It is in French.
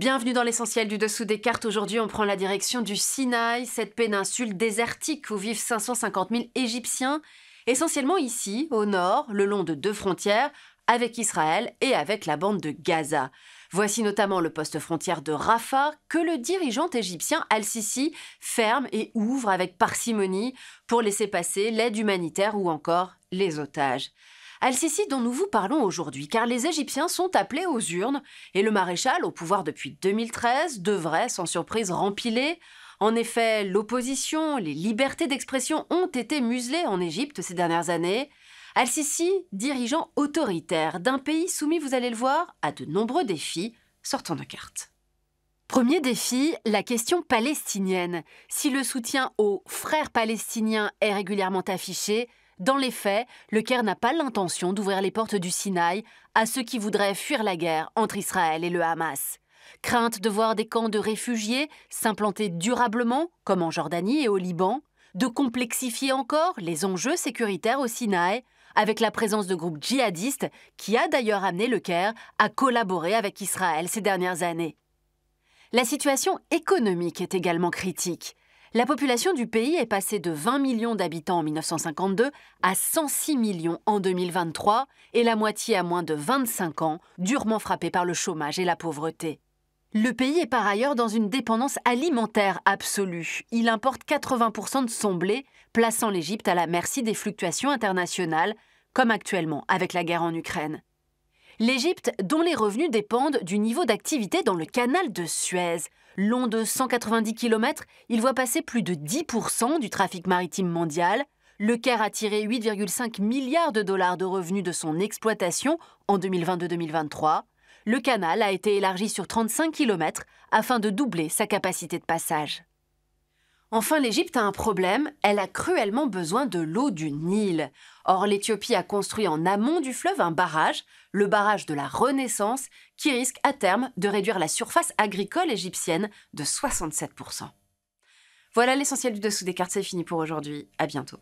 Bienvenue dans l'essentiel du dessous des cartes. Aujourd'hui, on prend la direction du Sinaï, cette péninsule désertique où vivent 550 000 Égyptiens, essentiellement ici, au nord, le long de deux frontières, avec Israël et avec la bande de Gaza. Voici notamment le poste frontière de Rafah que le dirigeant égyptien Al-Sisi ferme et ouvre avec parcimonie pour laisser passer l'aide humanitaire ou encore les otages. Al-Sisi dont nous vous parlons aujourd'hui, car les Égyptiens sont appelés aux urnes, et le maréchal, au pouvoir depuis 2013, devrait, sans surprise, rempiler en effet, l'opposition, les libertés d'expression ont été muselées en Égypte ces dernières années. Al-Sisi, dirigeant autoritaire d'un pays soumis, vous allez le voir, à de nombreux défis, sortant de cartes. Premier défi, la question palestinienne. Si le soutien aux frères palestiniens est régulièrement affiché, dans les faits, le Caire n'a pas l'intention d'ouvrir les portes du Sinaï à ceux qui voudraient fuir la guerre entre Israël et le Hamas. Crainte de voir des camps de réfugiés s'implanter durablement, comme en Jordanie et au Liban, de complexifier encore les enjeux sécuritaires au Sinaï, avec la présence de groupes djihadistes qui a d'ailleurs amené le Caire à collaborer avec Israël ces dernières années. La situation économique est également critique. La population du pays est passée de 20 millions d'habitants en 1952 à 106 millions en 2023 et la moitié à moins de 25 ans, durement frappée par le chômage et la pauvreté. Le pays est par ailleurs dans une dépendance alimentaire absolue. Il importe 80% de son blé, plaçant l'Égypte à la merci des fluctuations internationales, comme actuellement avec la guerre en Ukraine l'Égypte dont les revenus dépendent du niveau d'activité dans le canal de Suez. Long de 190 km, il voit passer plus de 10% du trafic maritime mondial. Le Caire a tiré 8,5 milliards de dollars de revenus de son exploitation en 2022-2023. Le canal a été élargi sur 35 km afin de doubler sa capacité de passage. Enfin, l'Égypte a un problème, elle a cruellement besoin de l'eau du Nil. Or, l'Éthiopie a construit en amont du fleuve un barrage, le barrage de la Renaissance, qui risque à terme de réduire la surface agricole égyptienne de 67%. Voilà l'essentiel du dessous des cartes, c'est fini pour aujourd'hui, à bientôt.